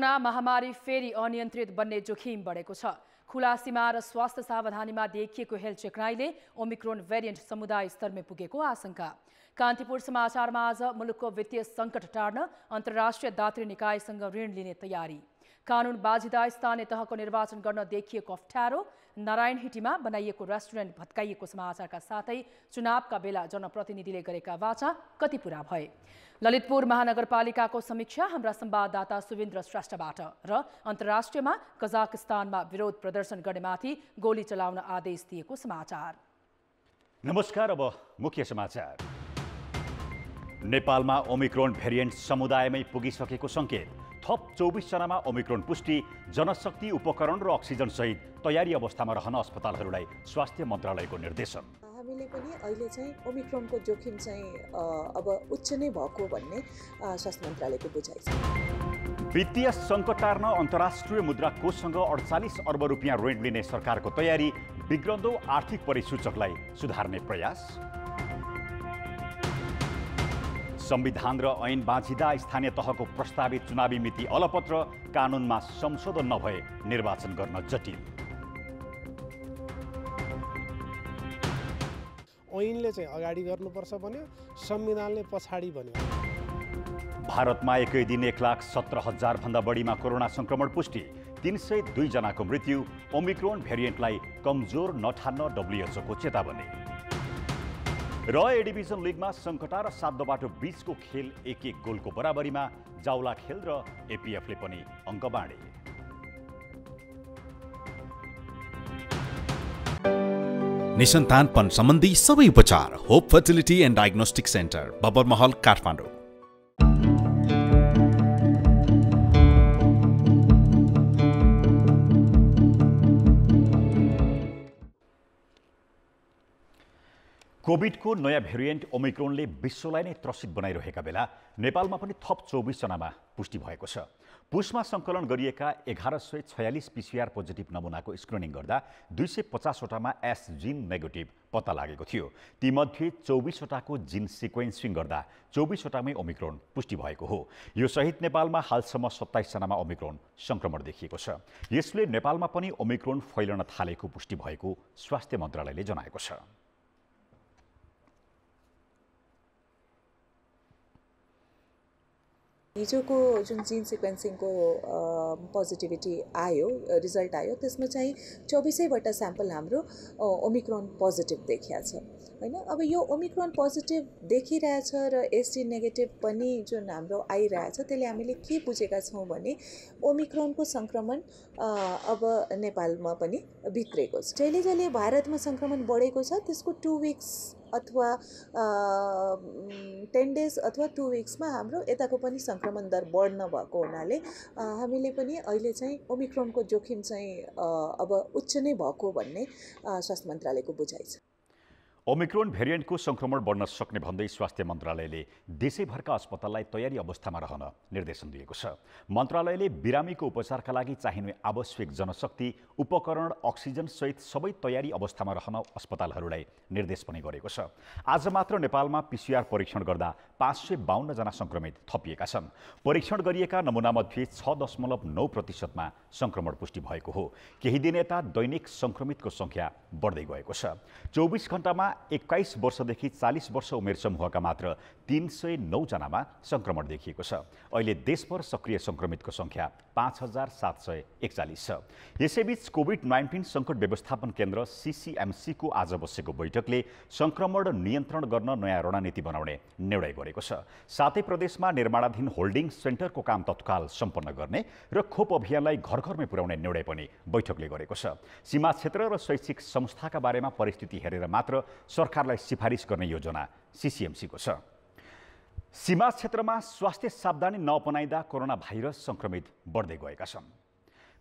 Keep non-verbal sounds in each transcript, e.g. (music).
Corona महामारी फेरि अनियन्त्रित बन्ने जोखिम बढेको छ खुला सीमा र स्वास्थ्य सावधानीमा देखिएको चेकनाईले ओमिक्रोन भेरिएन्ट समुदाय स्तरमै पुगेको आशंका कान्तिपुर समाचारमा आज मुलुकको वित्तीय सङ्कट टार्न अन्तर्राष्ट्रिय दात्री निकायसँग ऋण लिने तयारी कानुन बाजिँदा स्थानीय तहको निर्वाचन गर्न देखिएको अप्ठ्यारो नारायण हिटीमा बनाइएको रेस्टुरेन्ट भत्काइएको समाचारका साथै चुनावका बेला जनप्रतिनिधिले गरेका वाचा कति पुरा भए ललितपुर महानगरपालिकाको समीक्षा हाम्रा संवाददाता सुविन्द्र श्रेष्ठबाट र अन्तर्राष्ट्रियमा कजाकिस्तानमा विरोध प्रदर्शन गर्नेमाथि गोली चलाउन आदेश दिएको समाचार नमस्कार अब मुख्य समाचार नेपालमा ओमिक्रोन भेरिएन्ट समुदायमै पुगिसकेको सङ्केत थप चौबिसजनामा ओमिक्रोन पुष्टि जनशक्ति उपकरण र अक्सिजनसहित तयारी अवस्थामा रहन अस्पतालहरूलाई स्वास्थ्य मन्त्रालयको निर्देशन हामीले पनि अहिले चाहिँ ओमिक्रोनको जोखिम चाहिँ अब उच्च नै भएको भन्ने स्वास्थ्य मन्त्रालयको बुझाइ छ वित्तीय सङ्कट टार्न अन्तर्राष्ट्रिय मुद्रा कोषसँग अडचालिस अर्ब रुपियाँ ऋण लिने सरकारको तयारी बिग्रन्दो आर्थिक परिसूचकलाई सुधार्ने प्रयास संविधान र ऐन बाँचिँदा स्थानीय तहको प्रस्तावित चुनावी मिति अलपत्र कानुनमा संशोधन नभए निर्वाचन गर्न जटिल ऐनले चाहिँ अगाडि गर्नुपर्छ भन्यो संविधानले पछाडि भन्यो भारतमा एकै दिन एक लाख सत्र हजारभन्दा बढीमा कोरोना संक्रमण पुष्टि तिन सय दुईजनाको मृत्यु ओमिक्रोन भेरिएन्टलाई कमजोर नठान्न डब्लुएचओको चेतावनी र एडिभिजन लिगमा सङ्कटा र बाटो बिचको खेल एक एक गोलको बराबरीमा जाउला खेल र एपिएफले पनि अङ्क बाँडे निसन्तानपन सम्बन्धी सबै उपचार hope fertility and diagnostic centre Babar Mahal Kathmandu कोभिडको नयाँ भेरिएन्ट ओमिक्रोनले विश्वलाई नै त्रसित बनाइरहेका बेला नेपालमा पनि थप चौबिसजनामा पुष्टि भएको छ पुसमा सङ्कलन गरिएका एघार सय छयालिस पिसिआर पोजिटिभ नमुनाको स्क्रिनिङ गर्दा दुई सय पचासवटामा एस जिन नेगेटिभ पत्ता लागेको थियो तीमध्ये चौबिसवटाको जिन सिक्वेन्सिङ गर्दा चौबिसवटामै ओमिक्रोन पुष्टि भएको हो यो सहित नेपालमा हालसम्म सत्ताइसजनामा ओमिक्रोन सङ्क्रमण देखिएको छ यसले नेपालमा पनि ओमिक्रोन फैलन थालेको पुष्टि भएको स्वास्थ्य मन्त्रालयले जनाएको छ हिजोको जुन जिन सिक्वेन्सिङको पोजिटिभिटी आयो रिजल्ट आयो त्यसमा चाहिँ चौबिसैवटा स्याम्पल हाम्रो ओमिक्रोन पोजिटिभ देखिया छ होइन अब यो ओमिक्रोन पोजिटिभ देखिरहेछ र एसडी नेगेटिभ पनि जुन हाम्रो आइरहेछ त्यसले हामीले के बुझेका छौँ भने ओमिक्रोनको सङ्क्रमण अब नेपालमा पनि भित्रेको छ जहिले जहिले भारतमा सङ्क्रमण बढेको छ त्यसको टु विक्स अथवा टेन डेज अथवा टु विक्समा हाम्रो यताको पनि सङ्क्रमण दर बढ्न भएको हुनाले हामीले पनि अहिले चाहिँ ओमिक्रोनको जोखिम चाहिँ अब उच्च नै भएको भन्ने स्वास्थ्य मन्त्रालयको बुझाइ छ ओमिक्रोन भेरिएन्टको संक्रमण बढ्न सक्ने भन्दै स्वास्थ्य मन्त्रालयले देशैभरका अस्पताललाई तयारी अवस्थामा रहन निर्देशन दिएको छ मन्त्रालयले बिरामीको उपचारका लागि चाहिने आवश्यक जनशक्ति उपकरण अक्सिजन सहित सबै तयारी अवस्थामा रहन अस्पतालहरूलाई निर्देश पनि गरेको छ आज मात्र नेपालमा पिसिआर परीक्षण गर्दा पाँच सय बाहन्नजना सङ्क्रमित थपिएका छन् परीक्षण गरिएका नमुनामध्ये छ दशमलव नौ प्रतिशतमा संक्रमण पुष्टि भएको हो केही दिन यता दैनिक संक्रमितको सङ्ख्या बढ्दै गएको छ चौबिस घन्टामा एक्काइस वर्षदेखि चालिस वर्ष उमेर समूहका मात्र तिन सय नौजनामा सङ्क्रमण देखिएको छ अहिले देशभर सक्रिय सङ्क्रमितको सङ्ख्या पाँच हजार सात सय एकचालिस छ यसैबीच कोभिड नाइन्टिन सङ्कट व्यवस्थापन केन्द्र सिसिएमसीको आज बसेको बैठकले सङ्क्रमण नियन्त्रण गर्न नयाँ रणनीति बनाउने निर्णय गरेको छ साथै प्रदेशमा निर्माणाधीन होल्डिङ सेन्टरको काम तत्काल सम्पन्न गर्ने र खोप अभियानलाई घर घरमै पुर्याउने निर्णय पनि बैठकले गरेको छ सीमा क्षेत्र र शैक्षिक संस्थाका बारेमा परिस्थिति हेरेर मात्र सरकारलाई सिफारिस गर्ने योजना सिसिएमसीको छ सीमा क्षेत्रमा स्वास्थ्य सावधानी नअपनाइँदा कोरोना भाइरस सङ्क्रमित बढ्दै गएका छन्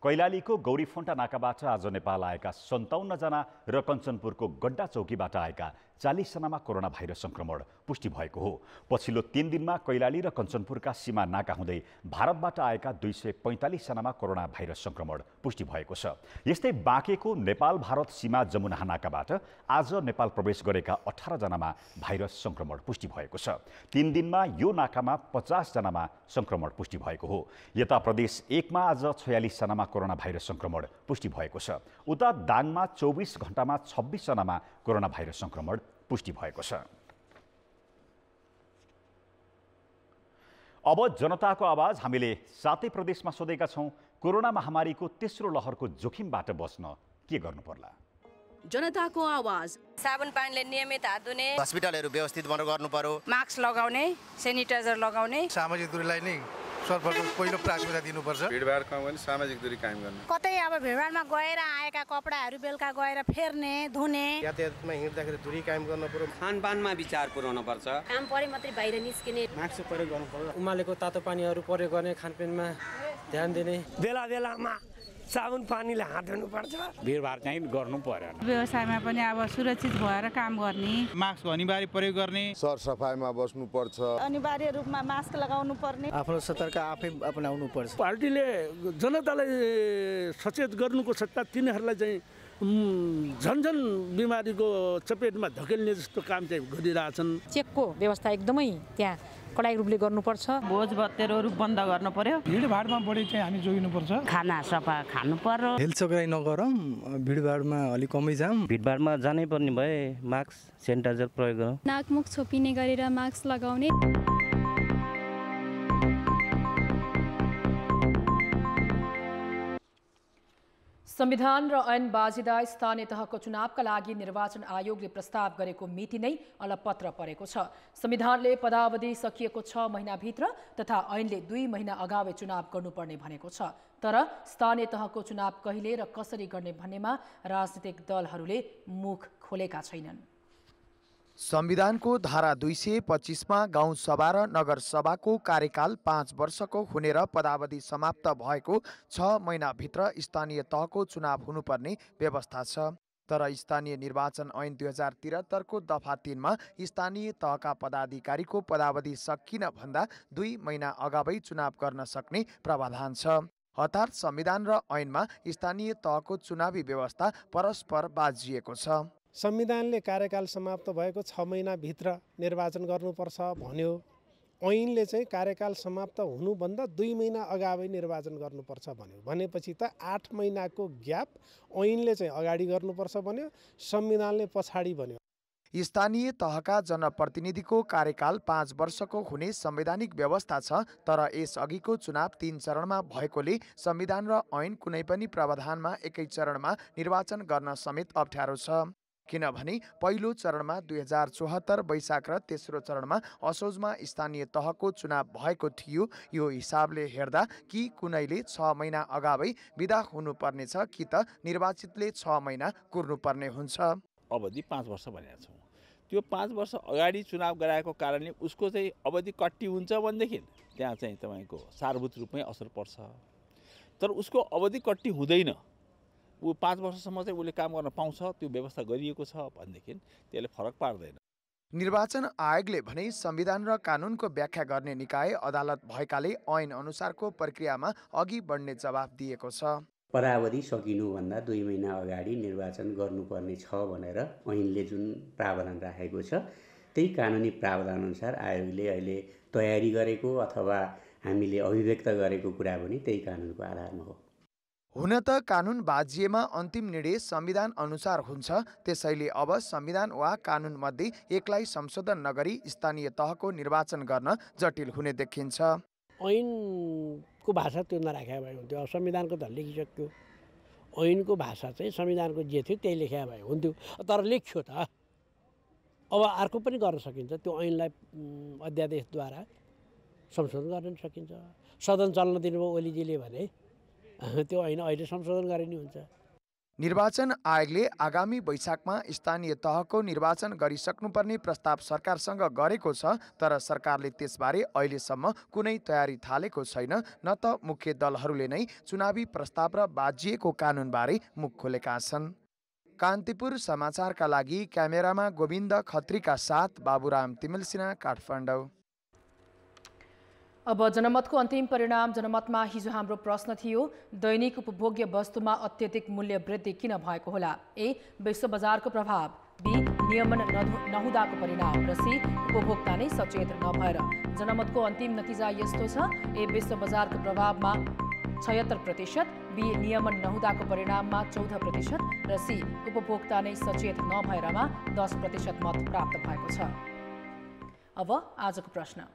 कैलालीको गौरीफोन्टा नाकाबाट आज नेपाल आएका सन्ताउन्नजना र कञ्चनपुरको गड्डा चौकीबाट आएका चालिसजनामा कोरोना भाइरस संक्रमण पुष्टि भएको हो पछिल्लो तिन दिनमा कैलाली र कञ्चनपुरका सीमा नाका हुँदै भारतबाट आएका दुई सय पैँतालिसजनामा कोरोना भाइरस सङ्क्रमण पुष्टि भएको छ यस्तै बाँकेको नेपाल भारत सीमा जमुना नाकाबाट आज नेपाल प्रवेश गरेका अठारजनामा भाइरस सङ्क्रमण पुष्टि भएको छ तिन दिनमा यो नाकामा पचासजनामा सङ्क्रमण पुष्टि भएको हो यता प्रदेश एकमा आज छयालिसजनामा कोरोना भाइरस सङ्क्रमण पुष्टि भएको छ उता दाङमा चौबिस घण्टामा छब्बिसजनामा कोरोना भाइरस सङ्क्रमण पुष्टि भएको छ अब जनताको आवाज हामीले सातै प्रदेशमा सोधेका छौँ कोरोना महामारीको तेस्रो लहरको जोखिमबाट बस्न के गर्नु पर्ला जनताको आवाज साबुन पानीले नियमित हात धुने हस्पिटलहरू व्यवस्थित गर्नु पर्यो मास्क लगाउने सेनिटाइजर लगाउने सामाजिक दूरीलाई नै सर्वप्रथम पहिलो प्राथमिकता दिनुपर्छ भिडभाडमा पनि सामाजिक दूरी कायम गर्नु कतै अब भिडभाडमा गएर आएका कपडाहरू बेलुका गएर फेर्ने धुने यातायातमा हिँड्दाखेरि दूरी कायम गर्नु पर्यो खानपानमा विचार पुऱ्याउनु पर्छ काम परे मात्रै बाहिर निस्किने मास्क प्रयोग गर्नु पर्यो उमालेको तातो पानीहरू प्रयोग गर्ने खानपिनमा ध्यान दिने बेला बेलामा साबुन पानीले हात धुनु पर्छ भिडभाड चाहिँ गर्नु पर्यो व्यवसायमा पनि अब सुरक्षित भएर काम गर्ने मास्क अनिवार्य प्रयोग गर्ने सरसफाइमा पर्छ अनिवार्य रूपमा मास्क लगाउनु पर्ने आफ्नो सतर्क आफै अपनाउनु पर्छ पार्टीले जनतालाई सचेत गर्नुको सट्टा तिनीहरूलाई चाहिँ झन्झन बिमारीको चपेटमा धकेल्ने जस्तो काम चाहिँ गरिरहेछन् चेकको व्यवस्था एकदमै त्यहाँ कडाई रूपले गर्नुपर्छ भोज भत्तेरोहरू बन्द गर्नु पर्यो भिडभाडमा बढी चाहिँ हामी जोगिनुपर्छ खाना सफा खानु पर्यो हेल्थ हेलचक्राइ नगरौँ भिडभाडमा अलिक कमै जाऊँ भिडभाडमा जानै पर्ने भए मास्क सेनिटाइजर प्रयोग गरौँ मुख छोपिने गरेर मास्क लगाउने संविधान र ऐन बाजिदा स्थानीय तहको चुनावका लागि निर्वाचन आयोगले प्रस्ताव गरेको मिति नै अलपत्र परेको छ संविधानले पदावधि सकिएको छ महिनाभित्र तथा ऐनले दुई महिना अगावै चुनाव गर्नुपर्ने भनेको छ तर स्थानीय तहको चुनाव कहिले र कसरी गर्ने भन्नेमा राजनीतिक दलहरूले मुख खोलेका छैनन् संविधानको धारा दुई सय पच्चिसमा गाउँसभा र नगरसभाको कार्यकाल पाँच वर्षको हुनेर पदावधि समाप्त भएको छ महिनाभित्र स्थानीय तहको चुनाव हुनुपर्ने व्यवस्था छ तर स्थानीय निर्वाचन ऐन दुई हजार त्रिहत्तरको दफा तिनमा स्थानीय तहका पदाधिकारीको पदावधि सकिन भन्दा दुई महिना अगावै चुनाव गर्न सक्ने प्रावधान छ अर्थात् संविधान र ऐनमा स्थानीय तहको चुनावी व्यवस्था परस्पर बाजिएको छ संविधानले कार्यकाल समाप्त भएको छ महिनाभित्र निर्वाचन गर्नुपर्छ भन्यो ऐनले चाहिँ कार्यकाल समाप्त हुनुभन्दा दुई महिना अगावै निर्वाचन गर्नुपर्छ भन्यो भनेपछि त आठ महिनाको ग्याप ऐनले चाहिँ अगाडि गर्नुपर्छ भन्यो संविधानले पछाडि भन्यो स्थानीय तहका जनप्रतिनिधिको कार्यकाल पाँच वर्षको हुने संवैधानिक व्यवस्था छ तर यसअघिको चुनाव तीन चरणमा भएकोले संविधान र ऐन कुनै पनि प्रावधानमा एकै चरणमा निर्वाचन गर्न समेत अप्ठ्यारो छ किनभने पहिलो चरणमा दुई हजार चौहत्तर वैशाख र तेस्रो चरणमा असोजमा स्थानीय तहको चुनाव भएको थियो यो हिसाबले हेर्दा कि कुनैले छ महिना अगावै विदा हुनुपर्नेछ कि त निर्वाचितले छ महिना कुर्नुपर्ने हुन्छ अवधि पाँच वर्ष भनेका छौँ त्यो पाँच वर्ष अगाडि चुनाव गराएको कारणले उसको चाहिँ अवधि कट्टी हुन्छ भनेदेखि त्यहाँ चाहिँ तपाईँको सार्वभूत रूपमै असर पर्छ तर उसको अवधि कट्टी हुँदैन ऊ पाँच वर्षसम्म चाहिँ उसले काम गर्न पाउँछ त्यो व्यवस्था गरिएको छ भनेदेखि त्यसले फरक पार्दैन निर्वाचन आयोगले भने संविधान र कानुनको व्याख्या गर्ने निकाय अदालत भएकाले ऐन अनुसारको प्रक्रियामा अघि बढ्ने जवाब दिएको छ पदावधि सकिनुभन्दा दुई महिना अगाडि निर्वाचन गर्नुपर्ने छ भनेर ऐनले जुन प्रावधान राखेको छ त्यही कानुनी प्रावधान अनुसार आयोगले अहिले तयारी गरेको अथवा हामीले अभिव्यक्त गरेको कुरा पनि त्यही कानुनको आधारमा हो हुन त कानुन बाजिएमा अन्तिम निर्णय संविधान अनुसार हुन्छ त्यसैले अब संविधान वा कानुनमध्ये एकलाई संशोधन नगरी स्थानीय तहको निर्वाचन गर्न जटिल हुने देखिन्छ ऐनको भाषा त्यो नराखे भए हुन्थ्यो अब संविधानको त लेखिसक्यो ऐनको भाषा चाहिँ संविधानको जे थियो त्यही लेखा भए हुन्थ्यो तर लेख्यो त अब अर्को पनि गर्न सकिन्छ त्यो ऐनलाई अध्यादेशद्वारा संशोधन गर्न सकिन्छ सदन चल्न दिनुभयो ओलीजीले भने (laughs) त्यो होइन अहिले संशोधन नि हुन्छ निर्वाचन आयोगले आगामी बैशाखमा स्थानीय तहको निर्वाचन गरिसक्नुपर्ने प्रस्ताव सरकारसँग गरेको छ तर सरकारले त्यसबारे अहिलेसम्म कुनै तयारी थालेको छैन न त मुख्य दलहरूले नै चुनावी प्रस्ताव र बाजिएको कानुनबारे मुख खोलेका छन् कान्तिपुर समाचारका लागि क्यामेरामा गोविन्द खत्रीका साथ बाबुराम तिमिलसिना काठमाडौँ अब जनमतको अन्तिम परिणाम जनमतमा हिजो हाम्रो प्रश्न थियो दैनिक उपभोग्य वस्तुमा अत्यधिक मूल्य वृद्धि किन भएको होला ए विश्व बजारको प्रभाव बी नियमन नहुँदाको परिणाम र सी उपभोक्ता नै सचेत नभएर जनमतको अन्तिम नतिजा यस्तो छ ए विश्व बजारको प्रभावमा छयत्तर प्रतिशत बी नियमन नहुँदाको परिणाममा चौध प्रतिशत र सी उपभोक्ता नै सचेत नभएरमा दस प्रतिशत मत प्राप्त भएको छ अब आजको प्रश्न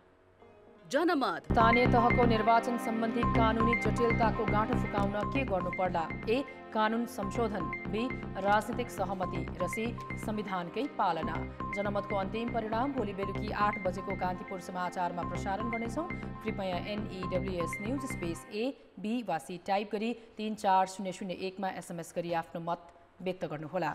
जनमत स्थानीय तहको निर्वाचन सम्बन्धी कानुनी जटिलताको गाँठो फुकाउन के गर्नु पर्ला ए कानुन संशोधन बी राजनीतिक सहमति र सी संविधानकै पालना जनमतको अन्तिम परिणाम भोलि बेलुकी आठ बजेको कान्तिपुर समाचारमा प्रसारण गर्नेछौँ कृपया NEWS news space A B वा सी टाइप गरी तिन चार शून्य शून्य एकमा एसएमएस गरी आफ्नो मत व्यक्त गर्नुहोला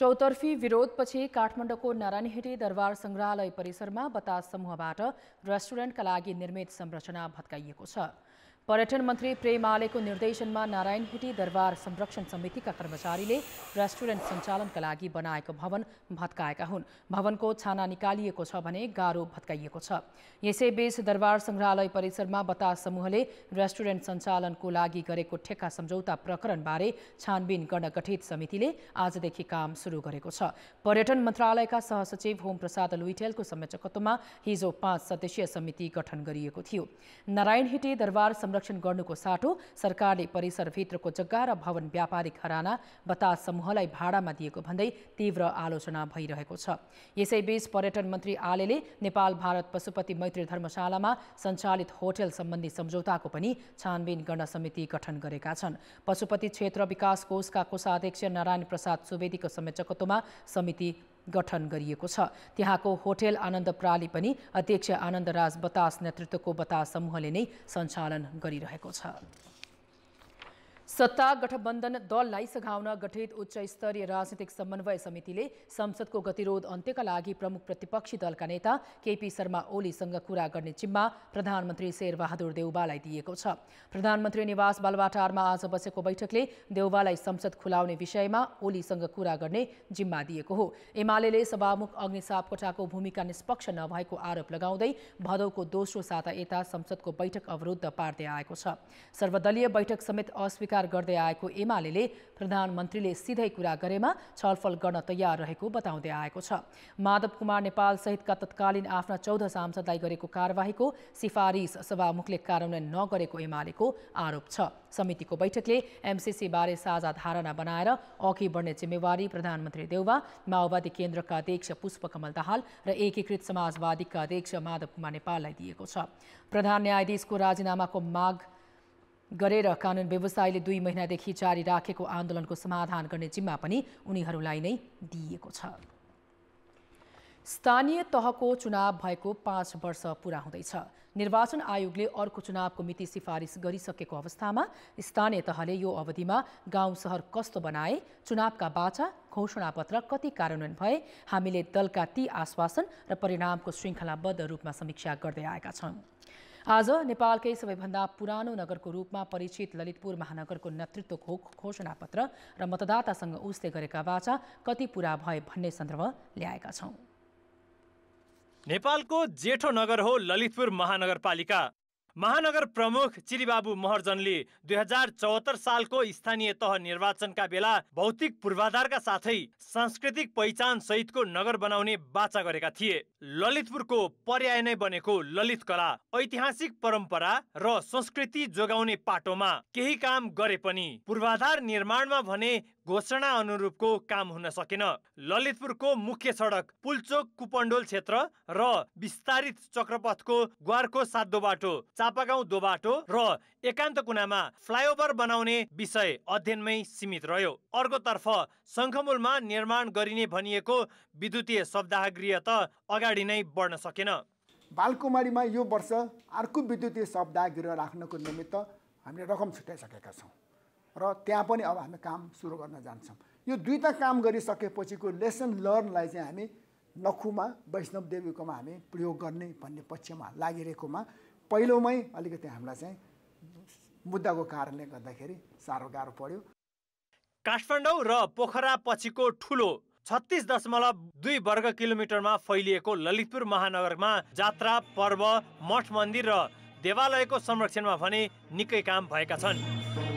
चौतर्फी विरोधपछि काठमाडौँको नारायणहेटी दरबार सङ्ग्रहालय परिसरमा बतास समूहबाट रेस्टुरेन्टका लागि निर्मित संरचना भत्काइएको छ पर्यटन मन्त्री प्रेम आलेको निर्देशनमा नारायणहिटी दरबार संरक्षण समितिका कर्मचारीले रेस्टुरेन्ट सञ्चालनका लागि बनाएको भवन भत्काएका हुन् भवनको छाना निकालिएको छ भने गाह्रो भत्काइएको छ यसैबीच दरबार सङ्ग्रहालय परिसरमा बतास समूहले रेस्टुरेन्ट सञ्चालनको लागि गरेको ठेक्का सम्झौता प्रकरणबारे छानबिन गर्न गठित समितिले आजदेखि काम सुरु गरेको छ पर्यटन मन्त्रालयका सहसचिव होमप्रसाद लुइटेलको संयोजकत्वमा हिजो पाँच सदस्यीय समिति गठन गरिएको थियो नारायणहिटी दरबार संरक्षण गर्नुको साटो सरकारले परिसरभित्रको जग्गा र भवन व्यापारिक हराना बतास समूहलाई भाडामा दिएको भन्दै तीव्र आलोचना भइरहेको छ यसैबीच पर्यटन मन्त्री आलेले नेपाल भारत पशुपति मैत्री धर्मशालामा सञ्चालित होटल सम्बन्धी सम्झौताको पनि छानबिन गर्न समिति गठन गरेका छन् पशुपति क्षेत्र विकास कोषका कोषाध्यक्ष नारायण प्रसाद सुवेदीको संयोजकत्वमा समिति गठन गरिएको छ त्यहाँको होटेल आनन्द प्राली पनि अध्यक्ष आनन्दराज बतास नेतृत्वको बतास समूहले नै सञ्चालन गरिरहेको छ सत्ता गठबन्धन दललाई सघाउन गठित उच्च स्तरीय राजनीतिक समन्वय समितिले संसदको गतिरोध अन्त्यका लागि प्रमुख प्रतिपक्षी दलका नेता केपी शर्मा ओलीसँग कुरा गर्ने जिम्मा प्रधानमन्त्री शेरबहादुर देउबालाई दिएको छ प्रधानमन्त्री निवास बालवाटारमा आज बसेको बैठकले देउबालाई संसद खुलाउने विषयमा ओलीसँग कुरा गर्ने जिम्मा दिएको हो एमाले सभामुख अग्नि सापकोटाको भूमिका निष्पक्ष नभएको आरोप लगाउँदै भदौको दोस्रो साता यता संसदको बैठक अवरुद्ध पार्दै आएको छ सर्वदलीय बैठक समेत अस्वीकार गर्दै आएको एमाले प्रधानमन्त्रीले सिधै कुरा गरेमा छलफल गर्न तयार रहेको बताउँदै आएको छ माधव कुमार नेपाल सहितका तत्कालीन आफ्ना चौध सांसदलाई गरेको कार्यवाहीको सिफारिस सभामुखले कार्यान्वयन नगरेको एमालेको आरोप छ समितिको बैठकले बारे साझा धारणा बनाएर अघि बढ्ने जिम्मेवारी प्रधानमन्त्री देउवा माओवादी केन्द्रका अध्यक्ष पुष्पकमल दाहाल र एकीकृत समाजवादीका अध्यक्ष माधव कुमार नेपाललाई दिएको छ प्रधान न्यायाधीशको राजीनामाको माग गरेर कानुन व्यवसायले दुई महिनादेखि जारी राखेको आन्दोलनको समाधान गर्ने जिम्मा पनि उनीहरूलाई नै दिइएको छ स्थानीय तहको चुनाव भएको पाँच वर्ष पुरा हुँदैछ निर्वाचन आयोगले अर्को चुनावको मिति सिफारिस गरिसकेको अवस्थामा स्थानीय तहले यो अवधिमा गाउँ सहर कस्तो बनाए चुनावका बाचा घोषणापत्र कति कार्यान्वयन भए हामीले दलका ती आश्वासन र परिणामको श्रृङ्खलाबद्ध रूपमा समीक्षा गर्दै आएका छौँ आज नेपालकै सबैभन्दा पुरानो नगरको रूपमा परिचित ललितपुर महानगरको नेतृत्वको पत्र र मतदातासँग उसले गरेका वाचा कति पुरा भए भन्ने सन्दर्भ ल्याएका छौँ नेपालको जेठो नगर हो ललितपुर महानगरपालिका महानगर प्रमुख चिरीबाबु महर्जनले दुई हजार चौहत्तर सालको स्थानीय तह निर्वाचनका बेला भौतिक पूर्वाधारका साथै सांस्कृतिक पहिचान सहितको नगर बनाउने बाचा गरेका थिए ललितपुरको पर्याय नै बनेको ललित कला ऐतिहासिक परम्परा र संस्कृति जोगाउने पाटोमा केही काम गरे पनि पूर्वाधार निर्माणमा भने घोषणा अनुरूपको काम हुन सकेन ललितपुरको मुख्य सडक पुलचोक कुपण्डोल क्षेत्र र विस्तारित चक्रपथको ग्वारको सातो बाटो चापागाउँ दोबाटो र एकान्त कुनामा फ्लाइओभर बनाउने विषय अध्ययनमै सीमित रह्यो अर्कोतर्फ शङ्खमूलमा निर्माण गरिने भनिएको विद्युतीय शब्दाह गृह त अगाडि नै बढ्न सकेन बालकुमारीमा यो वर्ष अर्को विद्युतीय शब्दाह गृह राख्नको निमित्त हामीले रकम छुट्याइसकेका छौँ र त्यहाँ पनि अब हामी काम सुरु गर्न जान्छौँ यो दुईवटा काम गरिसकेपछिको लेसन लर्नलाई चाहिँ हामी नखुमा वैष्णव देवीकोमा हामी प्रयोग गर्ने भन्ने पक्षमा लागिरहेकोमा पहिलोमै अलिकति हामीलाई चाहिँ मुद्दाको कारणले गर्दाखेरि साह्रो गाह्रो पर्यो काठमाडौँ र पोखरा पछिको ठुलो छत्तिस दशमलव दुई वर्ग किलोमिटरमा फैलिएको ललितपुर महानगरमा जात्रा पर्व मठ मन्दिर र देवालयको संरक्षणमा भने निकै काम भएका छन्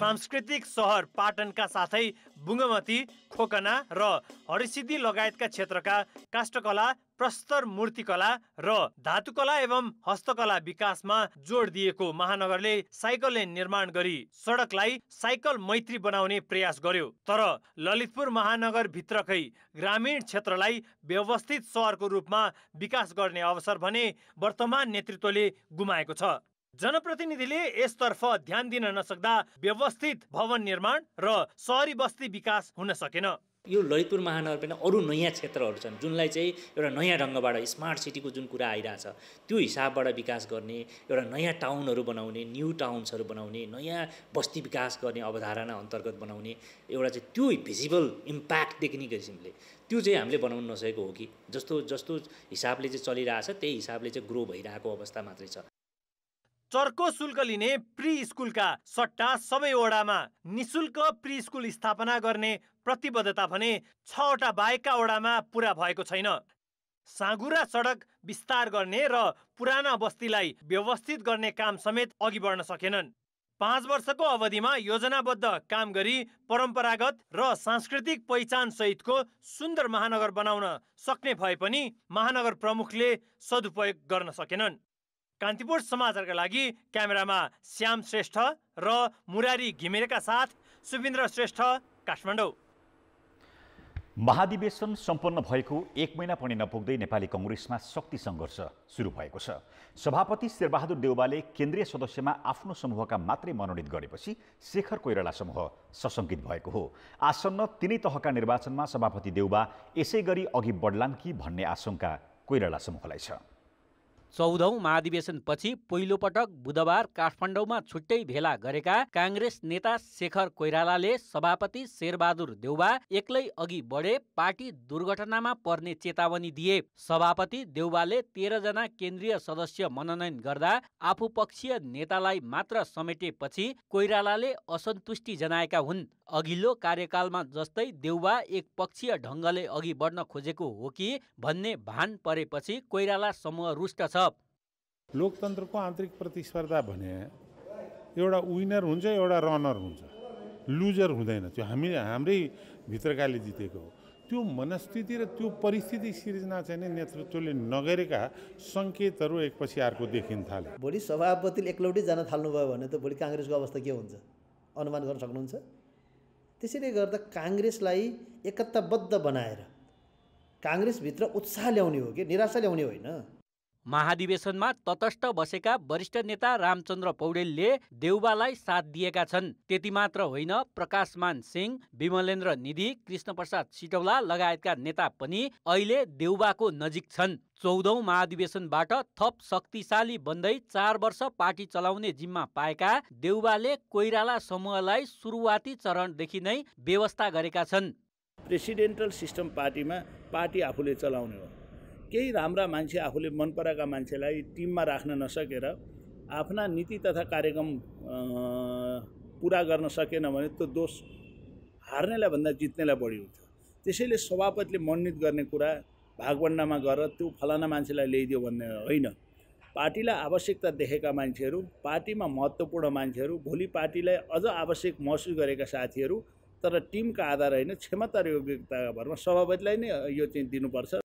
सांस्कृतिक सहर पाटनका साथै बुङ्गमती खोकना र हरिसिद्धि लगायतका क्षेत्रका काष्ठकला प्रस्तर मूर्तिकला र धातुकला एवं हस्तकला विकासमा जोड दिएको महानगरले साइकल लेन निर्माण गरी सडकलाई साइकल मैत्री बनाउने प्रयास गर्यो तर ललितपुर महानगर भित्रकै ग्रामीण क्षेत्रलाई व्यवस्थित सहरको रूपमा विकास गर्ने अवसर भने वर्तमान नेतृत्वले गुमाएको छ जनप्रतिनिधिले यसतर्फ ध्यान दिन नसक्दा व्यवस्थित भवन निर्माण र सहरी बस्ती विकास हुन सकेन यो ललितपुर महानगरपालिका अरू नयाँ क्षेत्रहरू छन् जुनलाई चाहिँ एउटा नयाँ ढङ्गबाट स्मार्ट सिटीको जुन कुरा आइरहेछ त्यो हिसाबबाट विकास गर्ने एउटा नयाँ टाउनहरू बनाउने न्यु टाउन्सहरू बनाउने नयाँ बस्ती विकास गर्ने अवधारणा अन्तर्गत बनाउने एउटा चाहिँ त्यो भिजिबल इम्प्याक्ट देख्ने किसिमले त्यो चाहिँ हामीले बनाउनु नसकेको हो कि जस्तो जस्तो हिसाबले चाहिँ चलिरहेछ त्यही हिसाबले चाहिँ ग्रो भइरहेको अवस्था मात्रै छ चर्को शुल्क लिने प्रि स्कुलका सट्टा सबै ओडामा निशुल्क प्री स्कुल स्थापना गर्ने प्रतिबद्धता भने छवटा बाहेकका ओडामा पुरा भएको छैन साँगुरा सडक विस्तार गर्ने र पुराना बस्तीलाई व्यवस्थित गर्ने काम समेत अघि बढ्न सकेनन् पाँच वर्षको अवधिमा योजनाबद्ध काम गरी परम्परागत र सांस्कृतिक पहिचान सहितको सुन्दर महानगर बनाउन सक्ने भए पनि महानगर प्रमुखले सदुपयोग गर्न सकेनन् कान्तिपुर समाचारका लागि क्यामेरामा श्याम श्रेष्ठ र मुरारी घिमिरेका साथ सुविन्द्र श्रेष्ठ काठमाडौँ महाधिवेशन सम्पन्न भएको एक महिना पनि नपुग्दै नेपाली कङ्ग्रेसमा शक्ति सङ्घर्ष सुरु भएको छ सभापति शेरबहादुर देउबाले केन्द्रीय सदस्यमा आफ्नो समूहका मात्रै मनोनित गरेपछि शेखर कोइराला समूह सशङ्कित भएको हो आसन्न तिनै तहका निर्वाचनमा सभापति देउबा यसै गरी अघि बढ्लान् कि भन्ने आशंका कोइराला समूहलाई छ चौधौं महाधिवेशनपछि पहिलोपटक बुधबार काठमाडौँमा छुट्टै भेला गरेका काङ्ग्रेस नेता शेखर कोइरालाले सभापति शेरबहादुर देउबा एक्लै अघि बढे पार्टी दुर्घटनामा पर्ने चेतावनी दिए सभापति देउबाले तेह्रजना केन्द्रीय सदस्य मनोनयन गर्दा आफूपक्षीय नेतालाई मात्र समेटेपछि कोइरालाले असन्तुष्टि जनाएका हुन् अघिल्लो कार्यकालमा जस्तै देउवा एकपक्षीय ढङ्गले अघि बढ्न खोजेको हो कि भन्ने भान परेपछि कोइराला समूह रुष्ट छ लोकतन्त्रको आन्तरिक प्रतिस्पर्धा भने एउटा विनर हुन्छ एउटा रनर हुन्छ लुजर हुँदैन त्यो हामी हाम्रै भित्रकाले जितेको हो त्यो मनस्थिति र त्यो परिस्थिति सिर्जना चाहिँ नै नेतृत्वले नगरेका सङ्केतहरू एकपछि अर्को देखिन थाले भोलि सभापतिले एकलौटै जान थाल्नुभयो भने त भोलि काङ्ग्रेसको अवस्था के हुन्छ अनुमान गर्न सक्नुहुन्छ त्यसैले गर्दा काङ्ग्रेसलाई एकताबद्ध बनाएर काङ्ग्रेसभित्र उत्साह ल्याउने हो कि निराशा ल्याउने होइन महाधिवेशनमा तटस्थ बसेका वरिष्ठ नेता रामचन्द्र पौडेलले देउबालाई साथ दिएका छन् त्यति मात्र होइन प्रकाशमान सिंह विमलेन्द्र निधि कृष्णप्रसाद सिटौला लगायतका नेता पनि अहिले देउबाको नजिक छन् चौधौँ महाधिवेशनबाट थप शक्तिशाली बन्दै चार वर्ष पार्टी चलाउने जिम्मा पाएका देउबाले कोइराला समूहलाई सुरुवाती चरणदेखि नै व्यवस्था गरेका छन् प्रेसिडेन्टल सिस्टम पार्टीमा पार्टी आफूले चलाउने हो केही राम्रा मान्छे आफूले मन पराएका मान्छेलाई टिममा राख्न नसकेर आफ्ना नीति तथा कार्यक्रम पुरा गर्न सकेन भने त्यो दोष हार्नेलाई भन्दा जित्नेलाई बढी हुन्छ त्यसैले सभापतिले मनोनित गर्ने कुरा भागवन्डामा गएर त्यो फलाना मान्छेलाई ल्याइदियो भन्ने होइन पार्टीलाई आवश्यकता देखेका मान्छेहरू पार्टीमा महत्त्वपूर्ण मान्छेहरू भोलि पार्टीलाई अझ आवश्यक महसुस गरेका साथीहरू तर टिमका आधार होइन क्षमता र योग्यताका भरमा सभापतिलाई नै यो चाहिँ दिनुपर्छ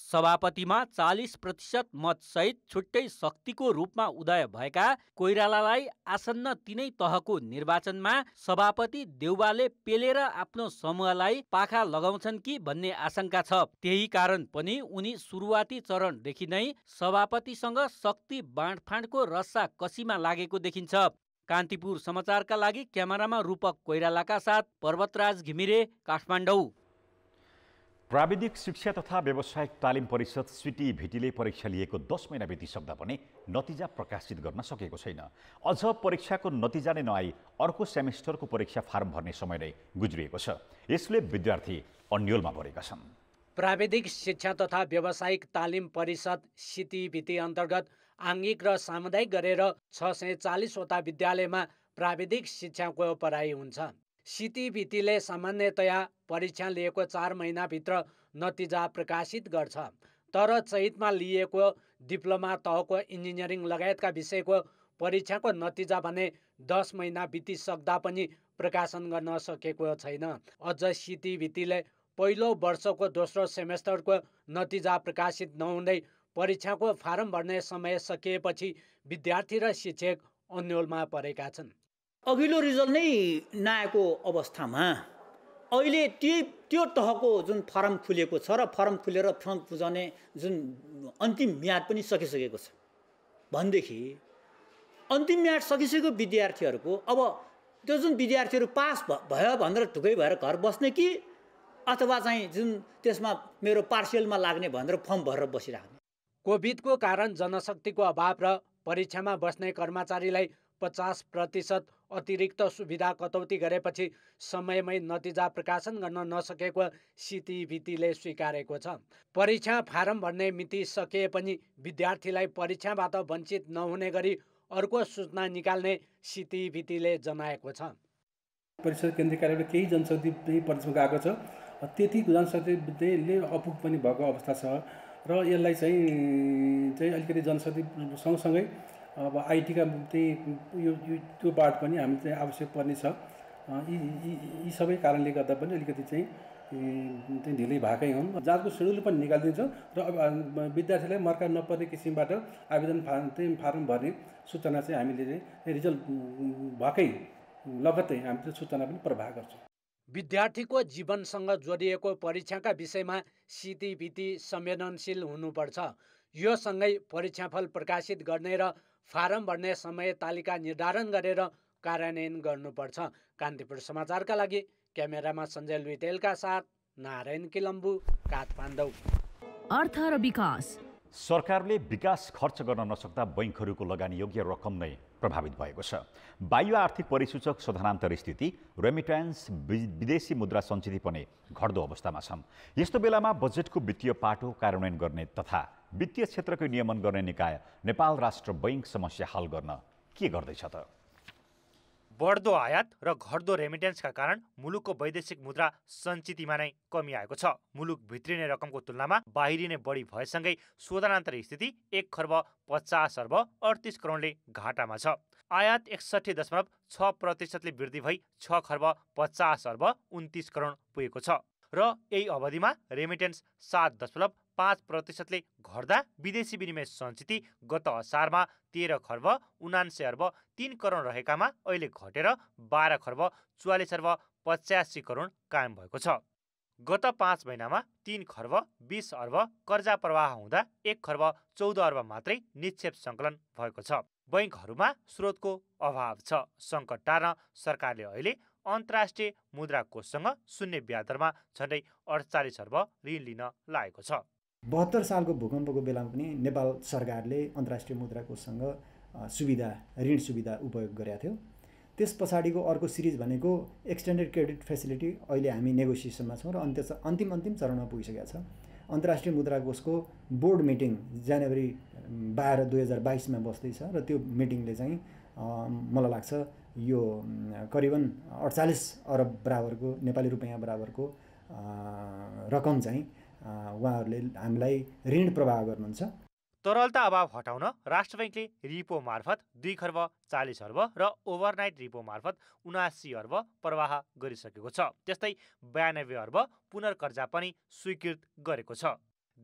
सभापतिमा चालिस प्रतिशत मतसहित छुट्टै शक्तिको रूपमा उदय भएका कोइरालालाई आसन्न तिनै तहको निर्वाचनमा सभापति देउवाले पेलेर आफ्नो समूहलाई पाखा लगाउँछन् कि भन्ने आशंका छ त्यही कारण पनि उनी सुरुवाती चरणदेखि नै सभापतिसँग शक्ति बाँडफाँडको रस्सा कसीमा लागेको देखिन्छ कान्तिपुर समाचारका लागि क्यामेरामा रूपक कोइरालाका साथ पर्वतराज घिमिरे काठमाडौँ प्राविधिक शिक्षा तथा व्यावसायिक तालिम परिषद सिटिभिटीले परीक्षा लिएको दस महिना बितिसक्दा पनि नतिजा प्रकाशित गर्न सकेको छैन अझ परीक्षाको नतिजा नै नआई अर्को सेमेस्टरको परीक्षा फारम भर्ने समय नै गुज्रिएको छ यसले विद्यार्थी अन्यलमा परेका छन् प्राविधिक शिक्षा तथा व्यावसायिक तालिम परिषद सिटिभिटी अन्तर्गत आङ्गिक र सामुदायिक गरेर छ सय चालिसवटा विद्यालयमा प्राविधिक शिक्षाको पढाइ हुन्छ सिटिभिटीले सामान्यतया परीक्षा लिएको चार महिनाभित्र नतिजा प्रकाशित गर्छ तर चैतमा लिएको डिप्लोमा तहको इन्जिनियरिङ लगायतका विषयको परीक्षाको नतिजा भने दस महिना बितिसक्दा पनि प्रकाशन गर्न सकेको छैन अझ सिटिभिटीले पहिलो वर्षको दोस्रो सेमेस्टरको नतिजा प्रकाशित नहुँदै परीक्षाको फारम भर्ने समय सकिएपछि विद्यार्थी र शिक्षक अन्यलमा परेका छन् अघिल्लो रिजल्ट नै नआएको अवस्थामा अहिले त्यही त्यो तहको जुन फर्म खुलेको छ र फर्म खुलेर फर्म बुझाउने जुन अन्तिम म्याद पनि सकिसकेको छ भनेदेखि अन्तिम म्याद सकिसकेको विद्यार्थीहरूको अब त्यो जुन विद्यार्थीहरू पास भयो भनेर ढुकै भएर घर बस्ने कि अथवा चाहिँ जुन त्यसमा मेरो पार्सियलमा लाग्ने भनेर फर्म भरेर बसिराख्ने कोभिडको कारण जनशक्तिको अभाव र परीक्षामा बस्ने कर्मचारीलाई पचास प्रतिशत अतिरिक्त सुविधा कटौती गरेपछि समयमै नतिजा प्रकाशन गर्न नसकेको सितिभितिले स्वीकारेको छ परीक्षा फारम भर्ने मिति सकिए पनि विद्यार्थीलाई परीक्षाबाट वञ्चित नहुने गरी अर्को सूचना निकाल्ने सितिभितिले जनाएको छ परिषद केन्द्रीय कार्यालय केही जनशक्ति प्रदेशमा गएको छ त्यति जनशक्तिले अपुग पनि भएको अवस्था छ र यसलाई चाहिँ चाहिँ अलिकति जनशक्ति सँगसँगै अब आइटीका त्यही यो त्यो बाट पनि हामी चाहिँ आवश्यक पर्नेछ यी यी सबै कारणले गर्दा पनि अलिकति चाहिँ चाहिँ ढिलै भएकै हुन् जाँचको सेड्युल पनि निकालिदिन्छ र अब विद्यार्थीलाई मर्का नपर्ने किसिमबाट आवेदन फार चाहिँ फारम भर्ने सूचना चाहिँ हामीले चाहिँ रिजल्ट भएकै लगत्तै हामी त्यो सूचना पनि प्रभाव गर्छौँ विद्यार्थीको जीवनसँग जोडिएको परीक्षाका विषयमा सितिभिति संवेदनशील हुनुपर्छ यो परीक्षाफल प्रकाशित गर्ने र फारम भर्ने समय तालिका निर्धारण गरेर कार्यान्वयन गर्नुपर्छ कान्तिपुर समाचारका लागि क्यामेरामा सञ्जय लुइटेलका साथ नारायण किलम्बु काठमाडौँ अर्थ र विकास सरकारले विकास खर्च गर्न नसक्दा बैङ्कहरूको लगानी योग्य रकम नै प्रभावित भएको छ बाह्य आर्थिक परिसूचक शोधनान्तर स्थिति रेमिट्यान्स विदेशी मुद्रा सञ्चित पनि घट्दो अवस्थामा छन् यस्तो बेलामा बजेटको वित्तीय पाटो कार्यान्वयन गर्ने तथा वित्तीय क्षेत्रकै नियमन गर्ने निकाय नेपाल राष्ट्र बैङ्क समस्या हल गर्न के गर्दैछ त बढ्दो आयात र घट्दो रेमिटेन्सका कारण मुलुकको वैदेशिक मुद्रा सञ्चितमा नै कमी आएको छ मुलुक भित्रिने रकमको तुलनामा बाहिरिने बढी भएसँगै शोधनान्तर स्थिति एक खर्ब पचास अर्ब अडतिस करोडले घाटामा छ आयात एकसठी दशमलव छ प्रतिशतले वृद्धि भई छ खर्ब पचास अर्ब उन्तिस करोड पुगेको छ र यही अवधिमा रेमिटेन्स सात दशमलव पाँच प्रतिशतले घट्दा विदेशी विनिमय सञ्चित गत असारमा तेह्र खर्ब उनान्से अर्ब तिन करोड रहेकामा अहिले घटेर बाह्र खर्ब चुवालिस अर्ब पचासी करोड कायम भएको छ गत पाँच महिनामा तिन खर्ब बिस अर्ब कर्जा प्रवाह हुँदा एक खर्ब चौध अर्ब मात्रै निक्षेप सङ्कलन भएको छ बैङ्कहरूमा स्रोतको अभाव छ सङ्कट टार्न सरकारले अहिले अन्तर्राष्ट्रिय मुद्रा कोषसँग शून्य ब्याजदरमा झन्डै अडचालिस अर्ब ऋण लिन लागेको छ बहत्तर सालको भूकम्पको बेलामा पनि नेपाल सरकारले अन्तर्राष्ट्रिय मुद्रा कोषसँग सुविधा ऋण सुविधा उपयोग गरेका थियो त्यस पछाडिको अर्को सिरिज भनेको एक्सटेन्डेड क्रेडिट फेसिलिटी अहिले हामी नेगोसिएसनमा छौँ र अन्त्य अन्तिम अन्तिम चरणमा पुगिसकेको छ अन्तर्राष्ट्रिय मुद्रा कोषको बोर्ड मिटिङ जनवरी बाह्र दुई हजार बाइसमा बस्दैछ र त्यो मिटिङले चाहिँ मलाई लाग्छ यो करिबन अडचालिस अरब बराबरको नेपाली रुपियाँ बराबरको रकम चाहिँ उहाँहरूले हामीलाई ऋण प्रवाह गर्नुहुन्छ तरलता अभाव हटाउन राष्ट्र ब्याङ्कले रिपो मार्फत दुई खर्ब चालिस अर्ब र ओभरनाइट रिपो मार्फत उनासी अर्ब प्रवाह गरिसकेको छ त्यस्तै बयानब्बे अर्ब पुनर्कर्जा पनि स्वीकृत गरेको छ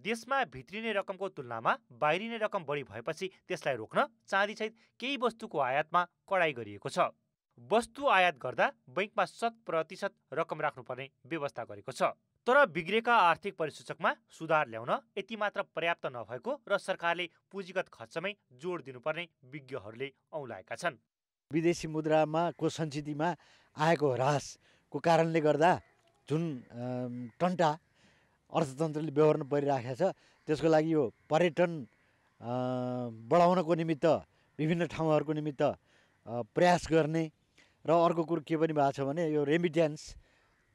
देशमा भित्रिने रकमको तुलनामा बाहिरिने रकम बढी भएपछि त्यसलाई रोक्न चाँदीसहित केही वस्तुको आयातमा कडाइ गरिएको छ वस्तु आयात गर्दा बैङ्कमा शत प्रतिशत रकम राख्नुपर्ने व्यवस्था गरेको छ तर बिग्रेका आर्थिक परिसूचकमा सुधार ल्याउन यति मात्र पर्याप्त नभएको र सरकारले पुँजीगत खर्चमै जोड दिनुपर्ने विज्ञहरूले औँलाएका छन् विदेशी मुद्रामा को सञ्चितमा आएको ह्रासको कारणले गर्दा जुन टन्टा अर्थतन्त्रले व्यवहार परिराखेको छ त्यसको लागि यो पर्यटन बढाउनको निमित्त विभिन्न ठाउँहरूको निमित्त प्रयास गर्ने र अर्को कुरो के पनि भएको छ भने यो रेमिट्यान्स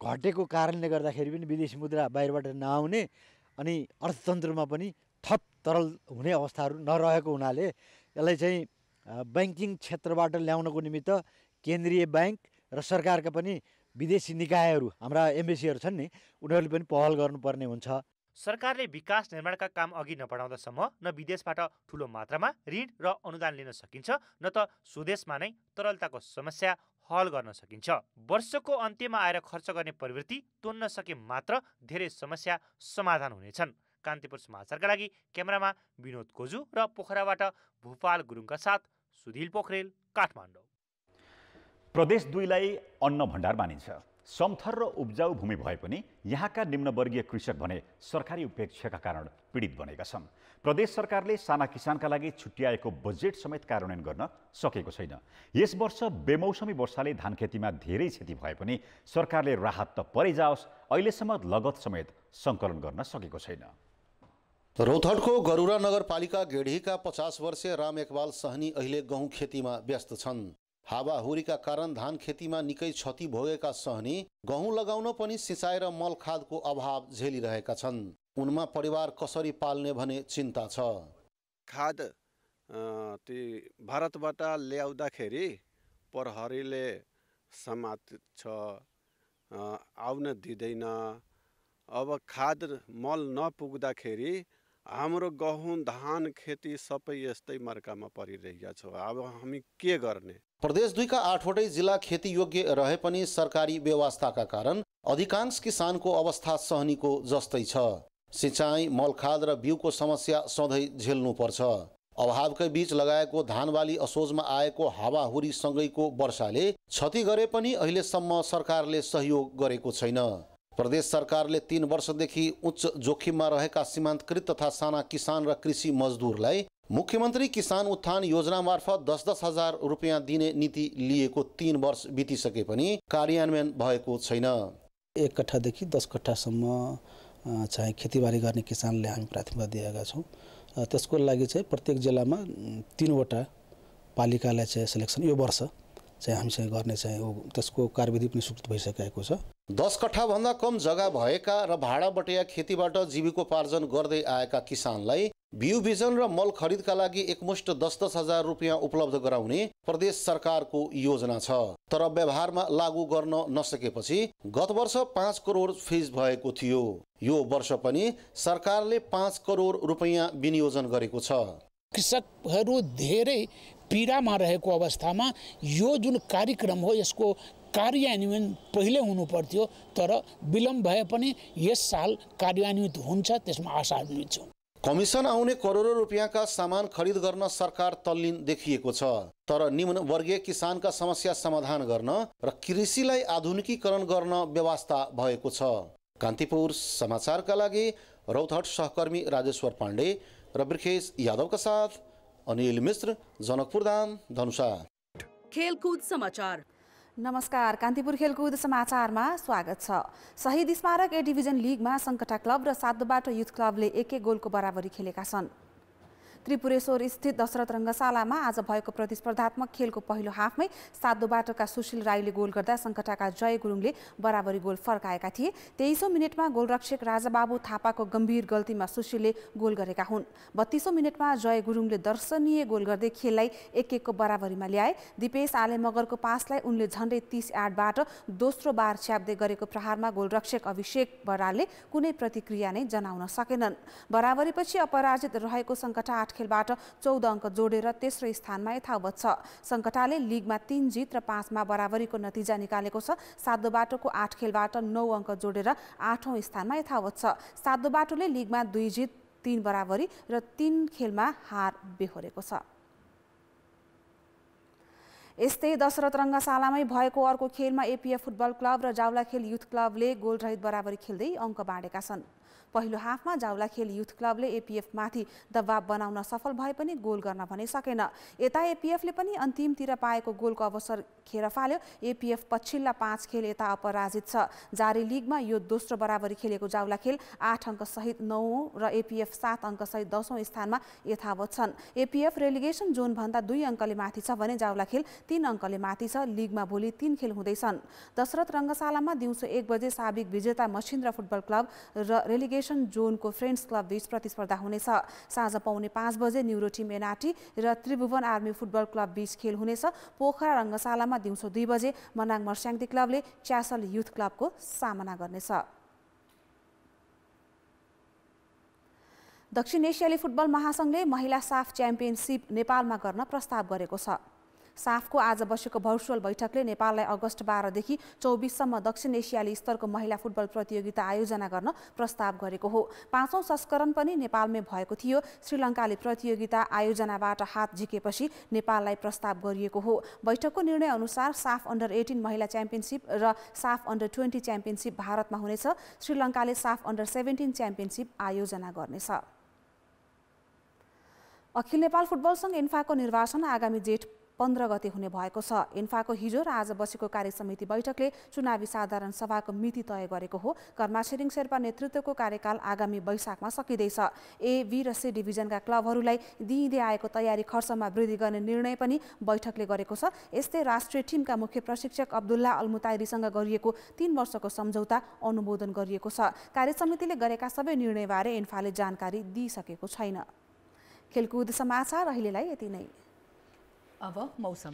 घटेको कारणले गर्दाखेरि पनि विदेशी मुद्रा बाहिरबाट नआउने अनि अर्थतन्त्रमा पनि थप तरल हुने अवस्थाहरू नरहेको हुनाले यसलाई चाहिँ ब्याङ्किङ क्षेत्रबाट ल्याउनको निमित्त केन्द्रीय ब्याङ्क र सरकारका पनि विदेशी निकायहरू हाम्रा एम्बेसीहरू छन् नि उनीहरूले पनि पहल गर्नुपर्ने हुन्छ सरकारले विकास निर्माणका काम अघि नपढाउँदासम्म न विदेशबाट ठुलो मात्रामा ऋण र अनुदान लिन सकिन्छ न त स्वदेशमा नै तरलताको समस्या हल गर्न सकिन्छ वर्षको अन्त्यमा आएर खर्च गर्ने प्रवृत्ति तोड्न सके मात्र धेरै समस्या समाधान हुनेछन् कान्तिपुर समाचारका लागि क्यामेरामा विनोद कोजु र पोखराबाट भूपाल गुरुङका साथ सुधिल पोखरेल काठमाडौँ प्रदेश दुईलाई अन्न भण्डार मानिन्छ समथर र उब्जाउ भूमि भए पनि यहाँका निम्नवर्गीय कृषक भने सरकारी उपेक्षाका कारण पीडित बनेका छन् प्रदेश सरकारले साना किसानका लागि छुट्याएको बजेट समेत कार्यान्वयन गर्न सकेको छैन यस वर्ष बेमौसमी वर्षाले धान खेतीमा धेरै क्षति भए पनि सरकारले राहत त परै जाओस् अहिलेसम्म लगत समेत सङ्कलन गर्न सकेको छैन रौथडको गरुरा नगरपालिका गेढीका पचास वर्षीय राम एकबाल सहनी अहिले गहुँ खेतीमा व्यस्त छन् हावाहुरीका कारण धान खेतीमा निकै क्षति भोगेका सहनी गहुँ लगाउन पनि सिँचाइ र मल खादको अभाव झेलिरहेका छन् उनमा परिवार कसरी पाल्ने भने चिन्ता छ खाद त्यो भारतबाट ल्याउँदाखेरि प्रहरीले समात छ आउन दिँदैन अब खाद मल नपुग्दाखेरि हाम्रो गहुँ धान खेती सबै यस्तै मर्कामा परिरहेका छ अब हामी के गर्ने प्रदेश दुईका आठवटै जिल्ला खेती योग्य रहे पनि सरकारी व्यवस्थाका कारण अधिकांश किसानको अवस्था सहनीको जस्तै छ सिँचाइ मलखाद र बिउको समस्या सधैँ झेल्नुपर्छ अभावकै बीच लगाएको धानबाली असोजमा आएको हावाहुरीसँगैको वर्षाले क्षति गरे पनि अहिलेसम्म सरकारले सहयोग गरेको छैन प्रदेश सरकारले तीन वर्षदेखि उच्च जोखिममा रहेका सीमान्तकृत तथा साना किसान र कृषि मजदुरलाई मुख्यमन्त्री किसान उत्थान योजना मार्फत दस दस हजार रुपियाँ दिने नीति लिएको तीन वर्ष बितिसके पनि कार्यान्वयन भएको छैन एक कट्ठादेखि दस कट्ठासम्म चाहिँ खेतीबारी गर्ने किसानले हामी प्राथमिकता दिएका छौँ त्यसको लागि चाहिँ प्रत्येक जिल्लामा तिनवटा पालिकालाई चाहिँ सेलेक्सन यो वर्ष चाहिँ हामीसँग गर्ने चाहिँ त्यसको कार्यविधि पनि स्वीकृत भइसकेको छ दस कठाभन्दा कम जग्गा भएका र बटिया खेतीबाट जीविकोपार्जन गर्दै आएका किसानलाई बिउ बिजन र मल खरिदका लागि एकमुष्ट दस दस हजार रुपियाँ उपलब्ध गराउने प्रदेश सरकारको योजना छ तर व्यवहारमा लागू गर्न नसकेपछि गत वर्ष पाँच करोड फिज भएको थियो यो वर्ष पनि सरकारले पाँच करोड रुपियाँ विनियोजन गरेको छ कृषकहरू धेरै पीडामा रहेको अवस्थामा यो जुन कार्यक्रम हो यसको कार्यान्वयन पहिले हुनु पर्थ्यो तर विलम्ब भए पनि यस साल कार्यान्वित हुन्छ त्यसमा आशा लिन्छौँ कमिसन आउने करोडौँ रुपियाँका सामान खरिद गर्न सरकार तल्लीन देखिएको छ तर निम्न वर्गीय किसानका समस्या समाधान गर्न र कृषिलाई आधुनिकीकरण गर्न व्यवस्था भएको छ कान्तिपुर समाचारका लागि रौतहट सहकर्मी राजेश्वर पाण्डे र ब्रिखेश यादवका साथ अनिल मिश्र जनकपुर धाम धनुषा खेलकुद समाचार नमस्कार कान्तिपुर खेलकुद समाचारमा स्वागत छ शहीद स्मारक ए डिभिजन लिगमा सङ्कटा क्लब र सातोबाट युथ क्लबले एक एक गोलको बराबरी खेलेका छन् त्रिपुरेश्वर स्थित दशरथ रङ्गशालामा आज भएको प्रतिस्पर्धात्मक खेलको पहिलो हाफमै सातो बाटोका सुशील राईले गोल गर्दा सङ्कटाका जय गुरुङले बराबरी गोल फर्काएका थिए तेइसौँ मिनटमा गोलरक्षक राजाबाबु थापाको गम्भीर गल्तीमा सुशीलले गोल गरेका हुन् बत्तीसौँ मिनटमा जय गुरुङले दर्शनीय गोल गर्दै खेललाई एक एकको बराबरीमा ल्याए दिपेश आले मगरको पासलाई उनले झन्डै तिस आठबाट दोस्रो बार छ्याप्दै गरेको प्रहारमा गोलरक्षक अभिषेक बरालले कुनै प्रतिक्रिया नै जनाउन सकेनन् बराबरीपछि अपराजित रहेको सङ्कटा आठ खेलबाट चौध अङ्क जोडेर तेस्रो स्थानमा यथावत छ सङ्कटाले लिगमा तीन जित र पाँचमा बराबरीको नतिजा निकालेको छ सातो बाटोको आठ खेलबाट नौ अङ्क जोडेर आठौँ स्थानमा यथावत छ सातो बाटोले लिगमा दुई जित तीन बराबरी र तीन खेलमा हार बेहोरेको छ यस्तै दशरथ रङ्गशालामै भएको अर्को खेलमा एपिएफ फुटबल क्लब र जाउला खेल युथ क्लबले गोलरहित बराबरी खेल्दै अङ्क बाँडेका छन् पहिलो हाफमा जाउला खेल युथ क्लबले एपिएफमाथि दबाव बनाउन सफल भए पनि गोल गर्न भने सकेन यता एपिएफले पनि अन्तिमतिर पाएको गोलको अवसर खेर फाल्यो एपिएफ पछिल्ला पाँच खेल यता अपराजित छ जारी लिगमा यो दोस्रो बराबरी खेलेको जाउला खेल आठ अङ्कसहित नौ र एपिएफ सात अङ्कसहित दसौँ स्थानमा यथावत छन् एपिएफ रेलिगेसन जोनभन्दा दुई अङ्कले माथि छ भने जाउला खेल तीन अङ्कले माथि छ लिगमा भोलि तीन खेल हुँदैछन् दशरथ रङ्गशालामा दिउँसो एक बजे साबिक विजेता मसिन्द्र फुटबल क्लब र रेलिगेसन जोनको फ्रेन्ड्स क्लब बीच प्रतिस्पर्धा हुनेछ साँझ पाउने पाँच बजे न्युरो टिम एनआरटी र त्रिभुवन आर्मी फुटबल क्लब बीच खेल हुनेछ पोखरा रङ्गशालामा दिउँसो दुई बजे मनाङ मर्स्याङ्दी क्लबले च्यासल युथ क्लबको सामना गर्नेछ दक्षिण एसियाली फुटबल महासङ्घले महिला साफ च्याम्पियनसिप नेपालमा गर्न प्रस्ताव गरेको छ साफको आज बसेको भर्चुअल बैठकले नेपाललाई अगस्त बाह्रदेखि चौबिससम्म दक्षिण एसियाली स्तरको महिला फुटबल प्रतियोगिता आयोजना गर्न प्रस्ताव गरेको हो पाँचौँ संस्करण पनि नेपालमै भएको थियो श्रीलङ्काले प्रतियोगिता आयोजनाबाट हात झिकेपछि नेपाललाई प्रस्ताव गरिएको हो बैठकको निर्णय अनुसार साफ अन्डर एटिन महिला च्याम्पियनसिप र साफ अन्डर ट्वेन्टी च्याम्पियनसिप भारतमा हुनेछ श्रीलङ्काले साफ अन्डर सेभेन्टिन च्याम्पियनसिप आयोजना गर्नेछ अखिल नेपाल फुटबल सङ्घ इन्फाको निर्वाचन आगामी जेठ पन्ध्र गते हुने भएको छ इन्फाको हिजो र आज बसेको कार्यसमिति बैठकले चुनावी साधारण सभाको मिति तय गरेको हो कर्मा छिरिङ शेर्पा नेतृत्वको कार्यकाल आगामी वैशाखमा सकिँदैछ ए बी र सी डिभिजनका क्लबहरूलाई दिइँदै आएको तयारी खर्चमा वृद्धि गर्ने निर्णय पनि बैठकले गरेको छ यस्तै राष्ट्रिय टिमका मुख्य प्रशिक्षक अब्दुल्ला अल्मुताइरीसँग गरिएको तीन वर्षको सम्झौता अनुमोदन गरिएको छ कार्यसमितिले गरेका सबै निर्णयबारे इन्फाले जानकारी दिइसकेको छैन खेलकुद समाचार अहिलेलाई यति नै Of a Mausam.